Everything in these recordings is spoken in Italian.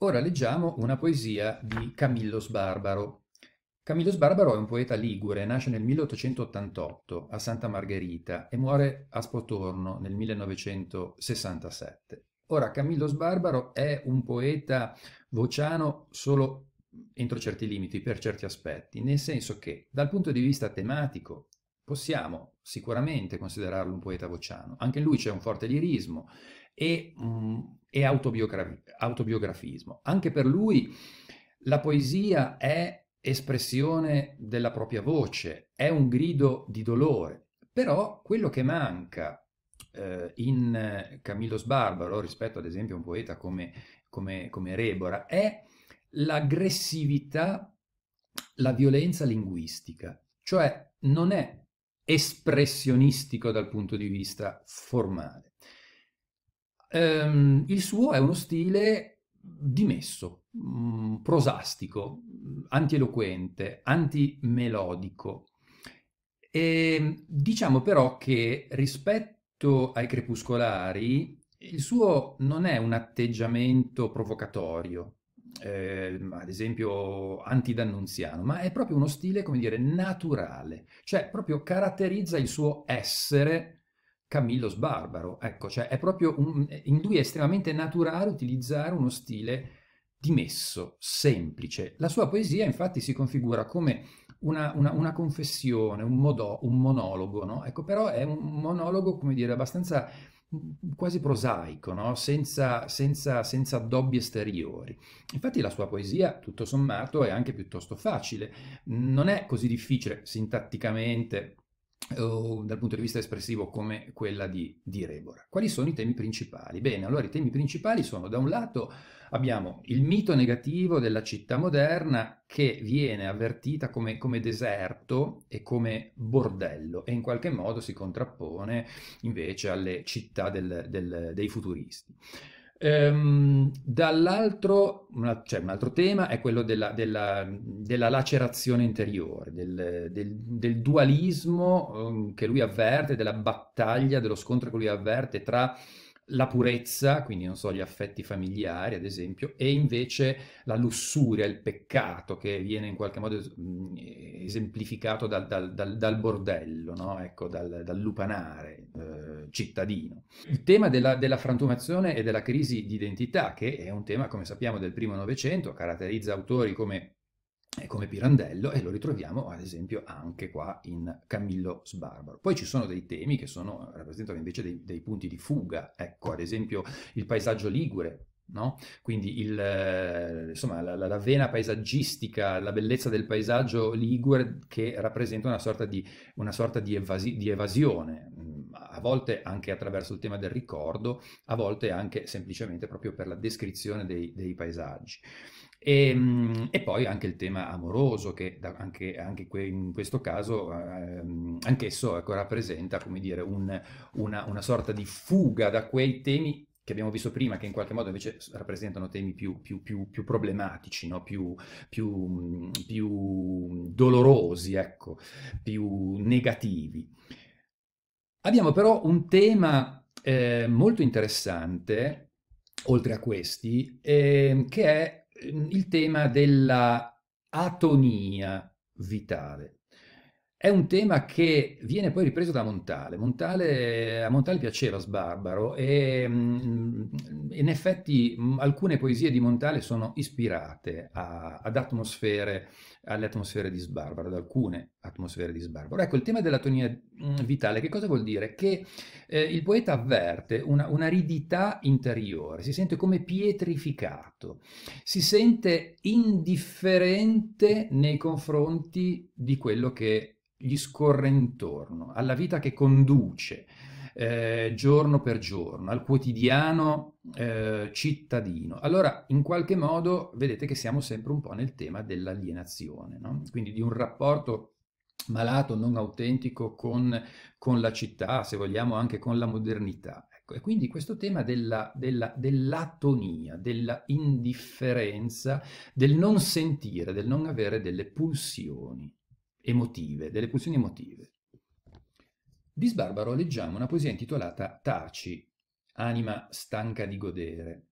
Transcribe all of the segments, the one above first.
Ora leggiamo una poesia di Camillo Sbarbaro. Camillo Sbarbaro è un poeta ligure, nasce nel 1888 a Santa Margherita e muore a Spotorno nel 1967. Ora Camillo Sbarbaro è un poeta vociano solo entro certi limiti, per certi aspetti, nel senso che dal punto di vista tematico possiamo sicuramente considerarlo un poeta vociano. Anche in lui c'è un forte lirismo e, mh, mm, e autobiogra- autobiografismo. Anche per lui la poesia è espressione della propria voce, è un grido di dolore, però quello che manca eh, in Camillo Sbarbaro rispetto ad esempio a un poeta come, come, come Rebora è l'aggressività, la violenza linguistica, cioè non è espressionistico dal punto di vista formale ehm, il suo è uno stile dimesso, mh, mm, prosastico, antieloquente, antimelodico. E, ehm, diciamo però che rispetto ai crepuscolari il suo non è un atteggiamento provocatorio, eh, ad esempio antidannunziano, ma è proprio uno stile, come dire, naturale, cioè proprio caratterizza il suo essere Camillo Sbarbaro. Ecco, cioè è proprio un, in lui è estremamente naturale utilizzare uno stile dimesso, semplice. La sua poesia infatti si configura come una, una, una confessione, un, modo, un monologo, no? Ecco, però è un monologo, come dire, abbastanza mm, quasi prosaico, no? senza, senza, senza addobbi esteriori. Infatti la sua poesia, tutto sommato, è anche piuttosto facile, non è così difficile sintatticamente, eh, dal punto di vista espressivo come quella di, di Rebora. Quali sono i temi principali? Bene, allora i temi principali sono da un lato abbiamo il mito negativo della città moderna che viene avvertita come, come deserto e come bordello e in qualche modo si contrappone invece alle città del, del, dei futuristi. Um, dall'altro, una, cioè un altro tema è quello della, della, della lacerazione interiore, del, del, del dualismo um, che lui avverte, della battaglia, dello scontro che lui avverte tra la purezza, quindi non so, gli affetti familiari, ad esempio, e invece la lussuria, il peccato che viene in qualche modo mm, esemplificato dal, dal, dal, dal bordello, no? ecco, dal, lupanare eh, cittadino. Il tema della, della frantumazione e della crisi di identità, che è un tema, come sappiamo, del primo Novecento, caratterizza autori come eh, come Pirandello e lo ritroviamo ad esempio anche qua in Camillo Sbarbaro. Poi ci sono dei temi che sono, rappresentano invece dei, dei, punti di fuga, ecco ad esempio il paesaggio ligure, no? quindi il, eh, insomma, la, la, la, vena paesaggistica, la bellezza del paesaggio ligure che rappresenta una sorta di, una sorta di, evasi, di evasione, mm, a volte anche attraverso il tema del ricordo, a volte anche semplicemente proprio per la descrizione dei, dei paesaggi. E, ehm, e, poi anche il tema amoroso, che anche, anche in questo caso ehm, anch'esso ecco, rappresenta come dire, un, una, una sorta di fuga da quei temi che abbiamo visto prima, che in qualche modo invece rappresentano temi più, più, più, più problematici, no? più, dolorosi, ecco, più negativi. Abbiamo però un tema eh, molto interessante, oltre a questi, eh, che è mm, il tema della atonia vitale. È un tema che viene poi ripreso da Montale. Montale a Montale piaceva Sbarbaro e mm, in effetti mm, alcune poesie di Montale sono ispirate a, ad atmosfere, alle atmosfere di Sbarbaro, ad alcune atmosfere di Sbarbaro. Ecco, il tema dell'atonia mm, vitale che cosa vuol dire? Che eh, il poeta avverte una, un'aridità interiore, si sente come pietrificato, si sente indifferente nei confronti di quello che gli scorre intorno, alla vita che conduce eh, giorno per giorno, al quotidiano eh, cittadino. Allora, in qualche modo, vedete che siamo sempre un po' nel tema dell'alienazione, no? quindi di un rapporto malato, non autentico con, con, la città, se vogliamo anche con la modernità. Ecco, e quindi questo tema della, della, dell'atonia, della indifferenza, del non sentire, del non avere delle pulsioni emotive, delle pulsioni emotive. Di Sbarbaro leggiamo una poesia intitolata Taci, anima stanca di godere,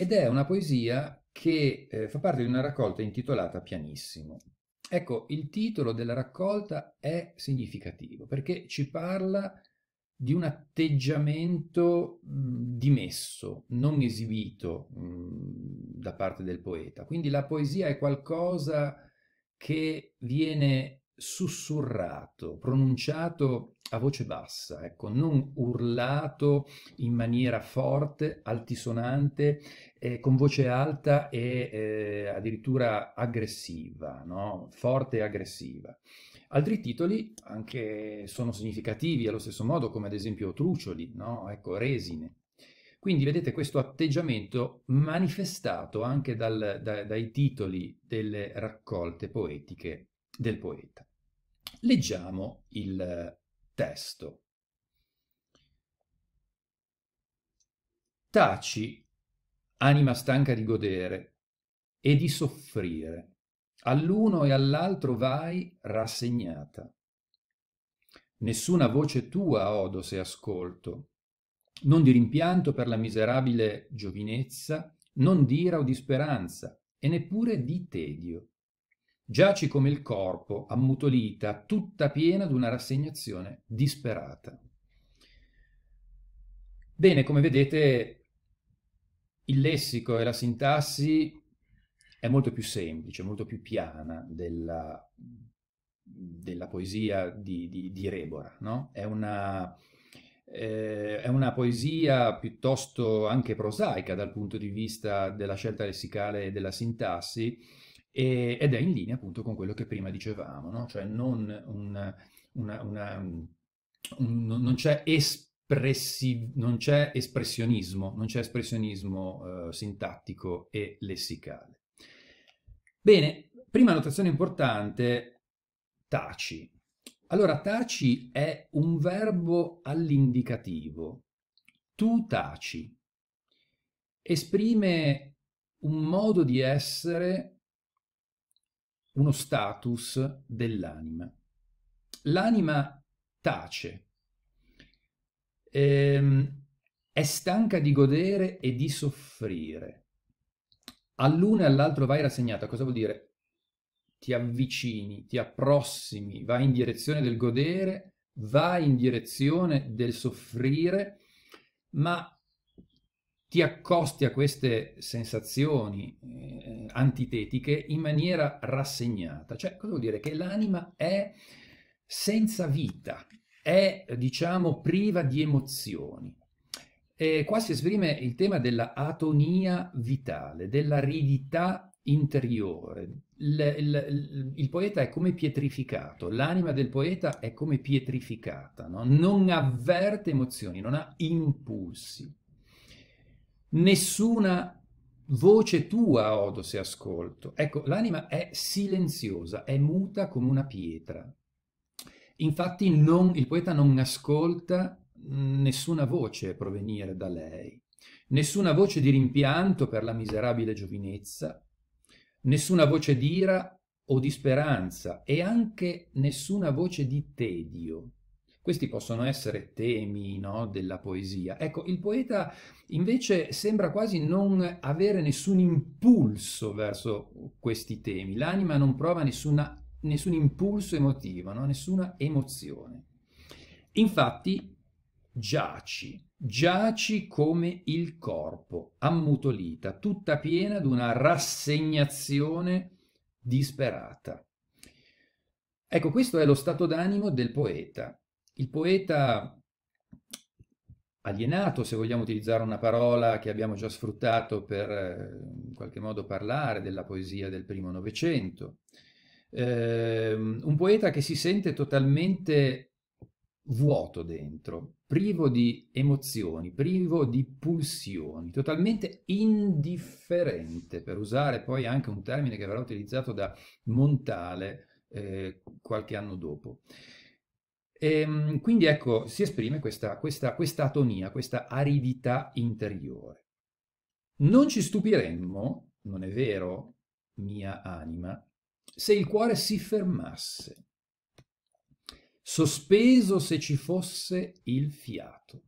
ed è una poesia che eh, fa parte di una raccolta intitolata Pianissimo. Ecco, il titolo della raccolta è significativo perché ci parla di un atteggiamento mm, dimesso, non esibito mh, mm, da parte del poeta. Quindi la poesia è qualcosa che viene sussurrato, pronunciato a voce bassa, ecco, non urlato in maniera forte, altisonante, eh, con voce alta e eh, addirittura aggressiva, no? forte e aggressiva. Altri titoli anche sono significativi allo stesso modo, come ad esempio trucioli, no? ecco, resine. Quindi vedete questo atteggiamento manifestato anche dal, da, dai titoli delle raccolte poetiche del poeta. Leggiamo il testo. Taci, anima stanca di godere e di soffrire, all'uno e all'altro vai rassegnata. Nessuna voce tua odo se ascolto, non di rimpianto per la miserabile giovinezza, non di ira o di speranza, e neppure di tedio. Giaci come il corpo, ammutolita, tutta piena d'una rassegnazione disperata. Bene, come vedete, il lessico e la sintassi è molto più semplice, molto più piana della, della poesia di, di, di Rebora, no? È una, eh, è una poesia piuttosto anche prosaica dal punto di vista della scelta lessicale e della sintassi e, ed è in linea appunto con quello che prima dicevamo, no? cioè non, una, una, una, un, non c'è esperienza non c'è espressionismo, non c'è espressionismo eh, sintattico e lessicale. Bene, prima notazione importante, taci. Allora, taci è un verbo all'indicativo. Tu taci. Esprime un modo di essere, uno status dell'anima. L'anima tace. Ehm, è stanca di godere e di soffrire. All'uno e all'altro vai rassegnata. Cosa vuol dire? ti avvicini, ti approssimi, vai in direzione del godere, vai in direzione del soffrire, ma ti accosti a queste sensazioni eh, antitetiche in maniera rassegnata. Cioè, cosa vuol dire? Che l'anima è senza vita, è, diciamo, priva di emozioni. E qua si esprime il tema della atonia vitale, dell'aridità interiore. Il, il, il, poeta è come pietrificato, l'anima del poeta è come pietrificata, no? non avverte emozioni, non ha impulsi. Nessuna voce tua odo se ascolto. Ecco, l'anima è silenziosa, è muta come una pietra. Infatti non, il poeta non ascolta nessuna voce provenire da lei, nessuna voce di rimpianto per la miserabile giovinezza, nessuna voce d'ira o di speranza e anche nessuna voce di tedio. Questi possono essere temi no, della poesia. Ecco, il poeta invece sembra quasi non avere nessun impulso verso questi temi. L'anima non prova nessuna, nessun impulso emotivo, no? nessuna emozione. Infatti, giaci, giaci come il corpo, ammutolita, tutta piena di una rassegnazione disperata. Ecco, questo è lo stato d'animo del poeta. Il poeta alienato, se vogliamo utilizzare una parola che abbiamo già sfruttato per eh, in qualche modo parlare della poesia del primo Novecento, eh, un poeta che si sente totalmente vuoto dentro, privo di emozioni, privo di pulsioni, totalmente indifferente, per usare poi anche un termine che verrà utilizzato da Montale eh, qualche anno dopo. E, ehm, quindi ecco, si esprime questa, questa, questa atonia, questa aridità interiore. Non ci stupiremmo, non è vero, mia anima, se il cuore si fermasse sospeso se ci fosse il fiato.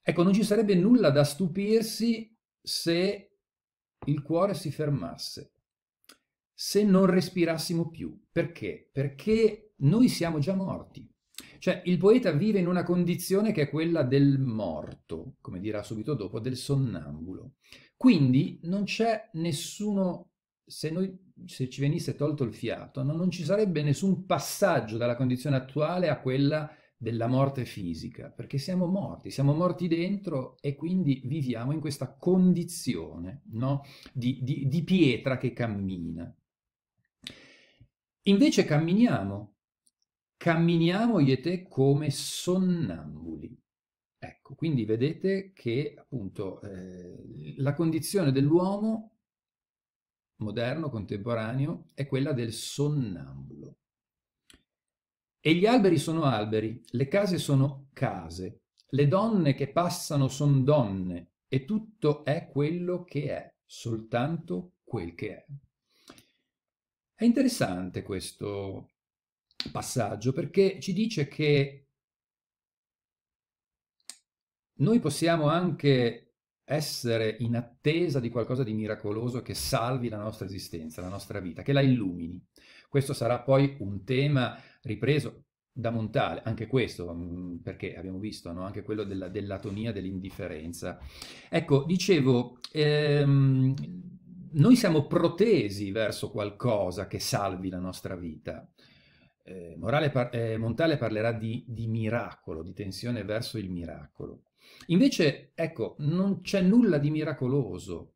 Ecco, non ci sarebbe nulla da stupirsi se il cuore si fermasse, se non respirassimo più. Perché? Perché noi siamo già morti. Cioè, il poeta vive in una condizione che è quella del morto, come dirà subito dopo, del sonnambulo. Quindi non c'è nessuno se, noi, se ci venisse tolto il fiato, no, non ci sarebbe nessun passaggio dalla condizione attuale a quella della morte fisica, perché siamo morti, siamo morti dentro e quindi viviamo in questa condizione no, di, di, di pietra che cammina. Invece camminiamo, camminiamo io e te come sonnambuli. Ecco, quindi vedete che appunto eh, la condizione dell'uomo moderno, contemporaneo, è quella del sonnambulo. E gli alberi sono alberi, le case sono case, le donne che passano sono donne, e tutto è quello che è, soltanto quel che è. È interessante questo passaggio perché ci dice che noi possiamo anche essere in attesa di qualcosa di miracoloso che salvi la nostra esistenza, la nostra vita, che la illumini. Questo sarà poi un tema ripreso da Montale, anche questo, mm, perché abbiamo visto, no? anche quello della, dell'atonia, dell'indifferenza. Ecco, dicevo, ehm, noi siamo protesi verso qualcosa che salvi la nostra vita. Eh, par- eh, Montale parlerà di, di miracolo, di tensione verso il miracolo. Invece, ecco, non c'è nulla di miracoloso.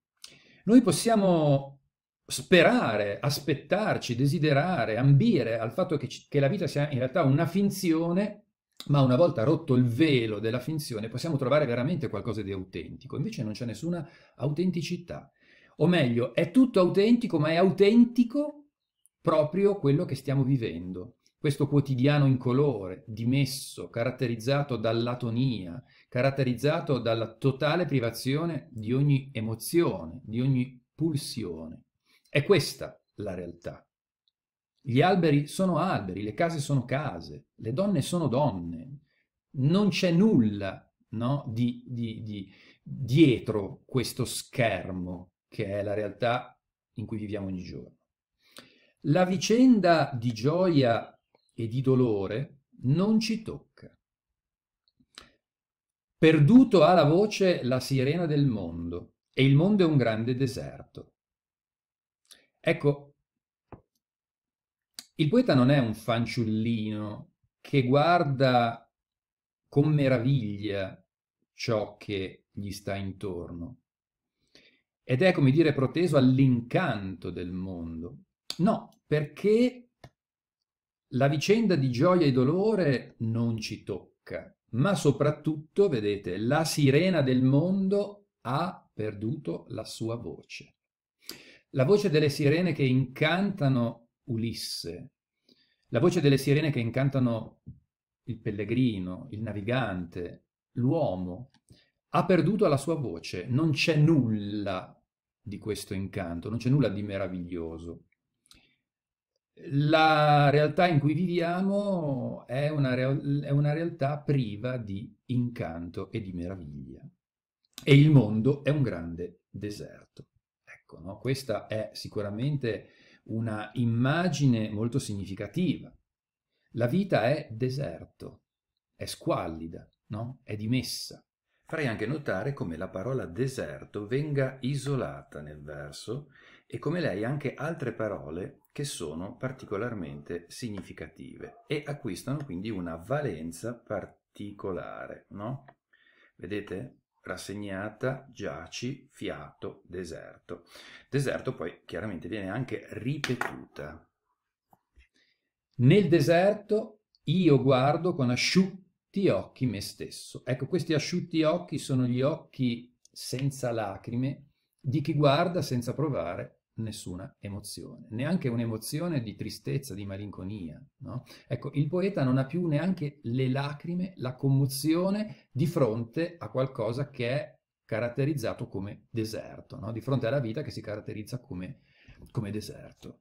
Noi possiamo sperare, aspettarci, desiderare, ambire al fatto che, che la vita sia in realtà una finzione ma una volta rotto il velo della finzione possiamo trovare veramente qualcosa di autentico, invece non c'è nessuna autenticità. O meglio, è tutto autentico, ma è autentico proprio quello che stiamo vivendo questo quotidiano incolore, dimesso, caratterizzato dall'atonia, caratterizzato dalla totale privazione di ogni emozione, di ogni pulsione. È questa la realtà. Gli alberi sono alberi, le case sono case, le donne sono donne. Non c'è nulla no, di, di, di, dietro questo schermo che è la realtà in cui viviamo ogni giorno. La vicenda di gioia e di dolore non ci tocca. Perduto ha la voce la sirena del mondo e il mondo è un grande deserto. Ecco, il poeta non è un fanciullino che guarda con meraviglia ciò che gli sta intorno ed è, come dire, proteso all'incanto del mondo. No, perché la vicenda di gioia e dolore non ci tocca, ma soprattutto, vedete, la sirena del mondo ha perduto la sua voce. La voce delle sirene che incantano Ulisse, la voce delle sirene che incantano il pellegrino, il navigante, l'uomo, ha perduto la sua voce, non c'è nulla di questo incanto, non c'è nulla di meraviglioso la realtà in cui viviamo è una, re- è una realtà priva di incanto e di meraviglia. E il mondo è un grande deserto. Ecco, no? questa è sicuramente una immagine molto significativa. La vita è deserto, è squallida, no? è dimessa. Farei anche notare come la parola deserto venga isolata nel verso e come lei anche altre parole che sono particolarmente significative e acquistano quindi una valenza particolare, no? Vedete? rassegnata, giaci, fiato, deserto. Deserto poi chiaramente viene anche ripetuta. Nel deserto io guardo con asciutti occhi me stesso. Ecco, questi asciutti occhi sono gli occhi senza lacrime di chi guarda senza provare nessuna emozione, neanche un'emozione di tristezza, di malinconia. No? Ecco, il poeta non ha più neanche le lacrime, la commozione di fronte a qualcosa che è caratterizzato come deserto, no? di fronte alla vita che si caratterizza come, come deserto.